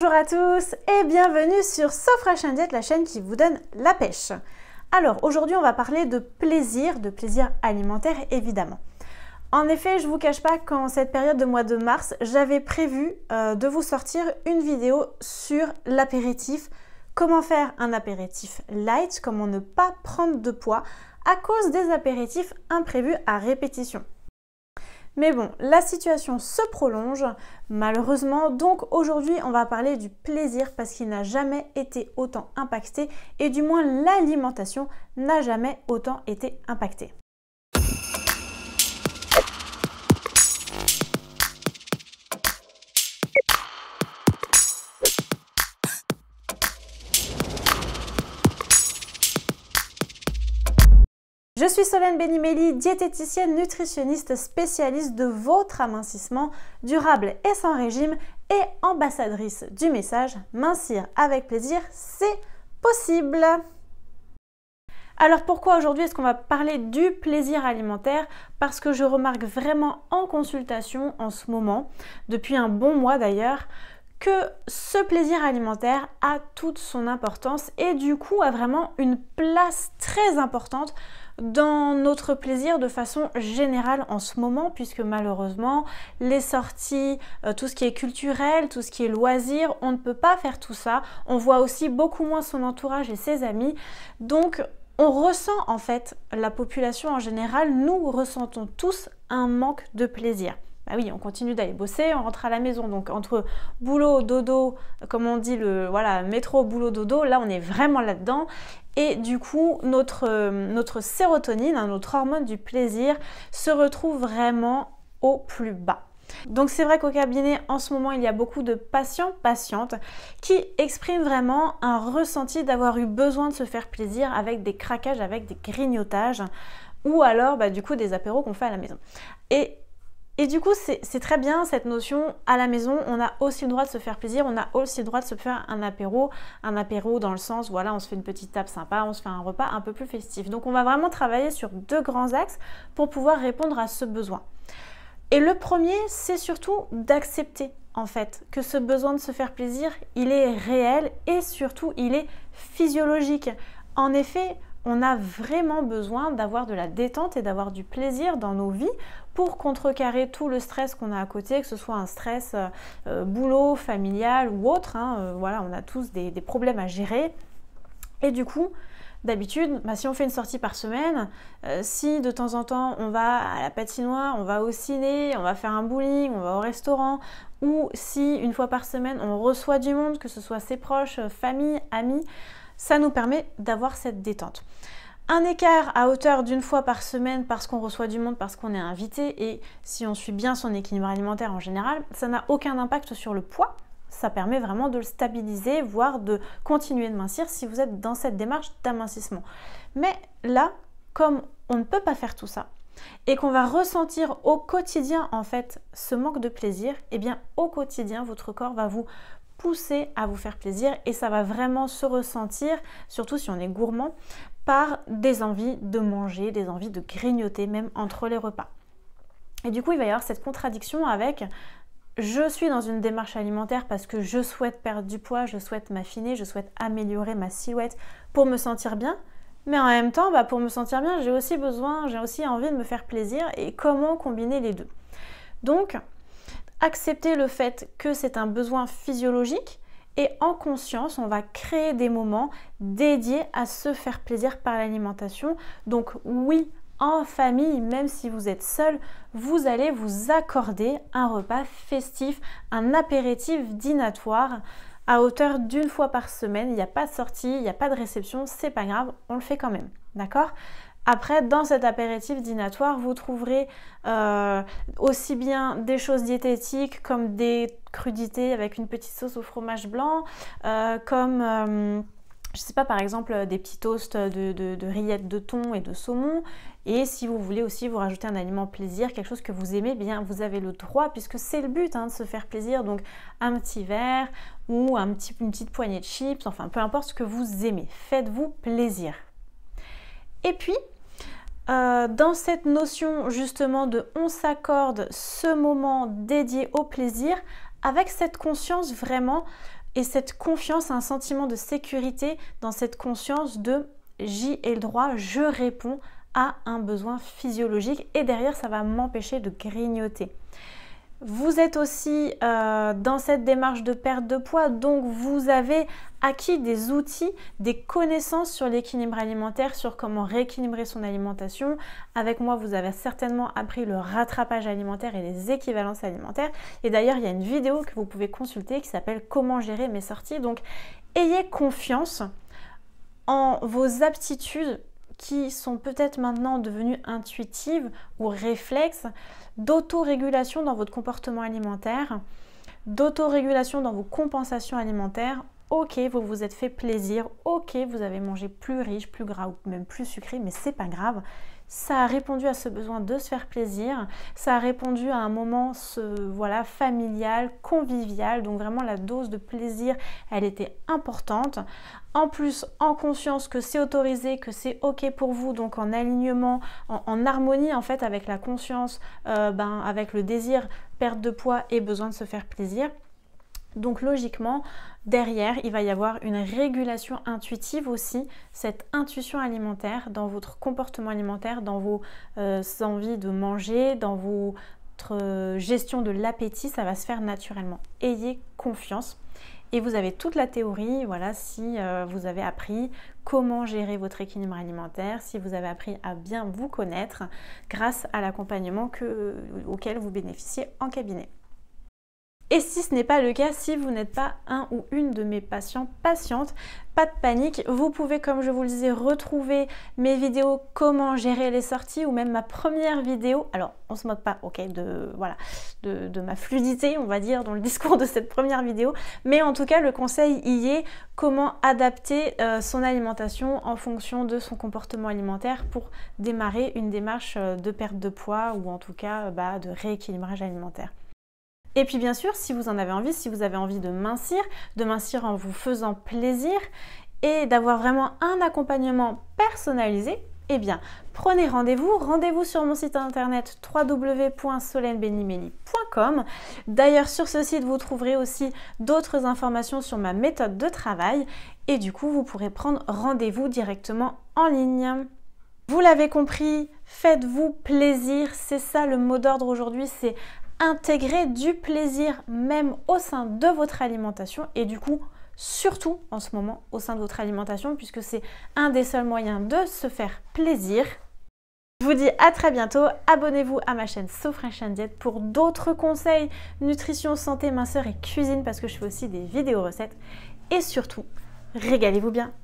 Bonjour à tous et bienvenue sur So and la chaîne qui vous donne la pêche. Alors aujourd'hui on va parler de plaisir, de plaisir alimentaire évidemment. En effet, je vous cache pas qu'en cette période de mois de mars, j'avais prévu euh, de vous sortir une vidéo sur l'apéritif, comment faire un apéritif light, comment ne pas prendre de poids à cause des apéritifs imprévus à répétition. Mais bon, la situation se prolonge, malheureusement. Donc aujourd'hui, on va parler du plaisir parce qu'il n'a jamais été autant impacté et du moins l'alimentation n'a jamais autant été impactée. Je suis Solène Benimelli, diététicienne nutritionniste spécialiste de votre amincissement durable et sans régime et ambassadrice du message Mincir avec plaisir, c'est possible. Alors pourquoi aujourd'hui est-ce qu'on va parler du plaisir alimentaire Parce que je remarque vraiment en consultation en ce moment, depuis un bon mois d'ailleurs, que ce plaisir alimentaire a toute son importance et du coup a vraiment une place très importante dans notre plaisir de façon générale en ce moment, puisque malheureusement, les sorties, euh, tout ce qui est culturel, tout ce qui est loisir, on ne peut pas faire tout ça. On voit aussi beaucoup moins son entourage et ses amis. Donc, on ressent en fait, la population en général, nous ressentons tous un manque de plaisir. Bah oui, on continue d'aller bosser, on rentre à la maison. Donc entre boulot, dodo, comme on dit, le voilà, métro, boulot, dodo, là on est vraiment là-dedans. Et du coup, notre, euh, notre sérotonine, hein, notre hormone du plaisir, se retrouve vraiment au plus bas. Donc c'est vrai qu'au cabinet, en ce moment, il y a beaucoup de patients, patientes qui expriment vraiment un ressenti d'avoir eu besoin de se faire plaisir avec des craquages, avec des grignotages ou alors bah, du coup des apéros qu'on fait à la maison. Et et du coup, c'est très bien cette notion à la maison. On a aussi le droit de se faire plaisir, on a aussi le droit de se faire un apéro. Un apéro dans le sens, voilà, on se fait une petite table sympa, on se fait un repas un peu plus festif. Donc, on va vraiment travailler sur deux grands axes pour pouvoir répondre à ce besoin. Et le premier, c'est surtout d'accepter en fait que ce besoin de se faire plaisir, il est réel et surtout, il est physiologique. En effet, on a vraiment besoin d'avoir de la détente et d'avoir du plaisir dans nos vies pour contrecarrer tout le stress qu'on a à côté, que ce soit un stress euh, euh, boulot, familial ou autre. Hein, euh, voilà, on a tous des, problèmes à gérer. Et du coup, D'habitude, bah, si on fait une sortie par semaine, si de temps en temps on va à la patinoire, on va au ciné, on va faire un bowling, on va au restaurant, ou si une fois par semaine on reçoit du monde, que ce soit ses proches, famille, amis, ça nous permet d'avoir cette détente. Un écart à hauteur d'une fois par semaine parce qu'on reçoit du monde, parce qu'on est invité, et si on suit bien son équilibre alimentaire en général, ça n'a aucun impact sur le poids, ça permet vraiment de le stabiliser, voire de continuer de mincir si vous êtes dans cette démarche d'amincissement. Mais là, comme on ne peut pas faire tout ça, et qu'on va ressentir au quotidien en fait ce manque de plaisir, et eh bien au quotidien votre corps va vous pousser à vous faire plaisir et ça va vraiment se ressentir, surtout si on est gourmand, par des envies de manger, des envies de grignoter même entre les repas. Et du coup, il va y avoir cette contradiction avec je suis dans une démarche alimentaire parce que je souhaite perdre du poids, je souhaite m'affiner, je souhaite améliorer ma silhouette pour me sentir bien. Mais en même temps, bah, pour me sentir bien, j'ai aussi besoin, j'ai aussi envie de me faire plaisir et comment combiner les deux. Donc, accepter le fait que c'est un besoin physiologique et en conscience, on va créer des moments dédiés à se faire plaisir par l'alimentation. Donc oui, en famille, même si vous êtes seul, vous allez vous accorder un repas festif, un apéritif dînatoire à hauteur d'une fois par semaine. Il n'y a pas de sortie, il n'y a pas de réception, c'est pas grave, on le fait quand même. D'accord après, dans cet apéritif dînatoire, vous trouverez euh, aussi bien des choses diététiques comme des crudités avec une petite sauce au fromage blanc, euh, comme... je euh, je sais pas, par exemple, des petits toasts de, rillettes de thon et de saumon. Et si vous voulez aussi vous rajouter un aliment plaisir, quelque chose que vous aimez bien, vous avez le droit, puisque c'est le but hein, de se faire plaisir. Donc, un petit verre ou un petit, une petite poignée de chips, enfin, peu importe ce que vous aimez. Faites-vous plaisir. Et puis, euh, dans cette notion justement de on s'accorde ce moment dédié au plaisir, avec cette conscience vraiment et cette confiance, un sentiment de sécurité dans cette conscience de j'y ai le droit, je réponds à un besoin physiologique et derrière ça va m'empêcher de grignoter. Vous êtes aussi euh, dans cette démarche de perte de poids, donc vous avez acquis des outils, des connaissances sur l'équilibre alimentaire, sur comment rééquilibrer son alimentation. Avec moi, vous avez certainement appris le rattrapage alimentaire et les équivalences alimentaires. Et d'ailleurs, il y a une vidéo que vous pouvez consulter qui s'appelle Comment gérer mes sorties. Donc, ayez confiance en vos aptitudes qui sont peut-être maintenant devenues intuitives ou réflexes d'autorégulation dans votre comportement alimentaire, d'autorégulation dans vos compensations alimentaires. Ok, vous vous êtes fait plaisir, ok, vous avez mangé plus riche, plus gras ou même plus sucré, mais c'est pas grave ça a répondu à ce besoin de se faire plaisir, ça a répondu à un moment ce, voilà, familial, convivial, donc vraiment la dose de plaisir, elle était importante. En plus, en conscience que c'est autorisé, que c'est ok pour vous, donc en alignement, en, harmonie en fait avec la conscience, euh, ben, avec le désir, perte de poids et besoin de se faire plaisir. Donc logiquement, derrière, il va y avoir une régulation intuitive aussi, cette intuition alimentaire dans votre comportement alimentaire, dans vos euh, envies de manger, dans votre euh, gestion de l'appétit, ça va se faire naturellement. Ayez confiance. Et vous avez toute la théorie, voilà, si euh, vous avez appris comment gérer votre équilibre alimentaire, si vous avez appris à bien vous connaître grâce à l'accompagnement auquel vous bénéficiez en cabinet. Et si ce n'est pas le cas, si vous n'êtes pas un ou une de mes patients, patientes, pas de panique, vous pouvez, comme je vous le disais, retrouver mes vidéos comment gérer les sorties ou même ma première vidéo. Alors, on se moque pas, ok, de, voilà, de, ma fluidité, on va dire, dans le discours de cette première vidéo. Mais en tout cas, le conseil y est comment adapter euh, son alimentation en fonction de son comportement alimentaire pour démarrer une démarche euh, de perte de poids ou en tout cas bah, de rééquilibrage alimentaire. Et puis bien sûr, si vous en avez envie, si vous avez envie de mincir, de mincir en vous faisant plaisir et d'avoir vraiment un accompagnement personnalisé, eh bien, prenez rendez-vous, rendez-vous sur mon site internet www.solenbenimeli.com. D'ailleurs, sur ce site, vous trouverez aussi d'autres informations sur ma méthode de travail et du coup, vous pourrez prendre rendez-vous directement en ligne. Vous l'avez compris, faites-vous plaisir, c'est ça le mot d'ordre aujourd'hui, c'est intégrer du plaisir même au sein de votre alimentation et du coup surtout en ce moment au sein de votre alimentation puisque c'est un des seuls moyens de se faire plaisir. Je vous dis à très bientôt, abonnez-vous à ma chaîne SoFresh Diet pour d'autres conseils nutrition, santé, minceur et cuisine parce que je fais aussi des vidéos recettes et surtout, régalez-vous bien.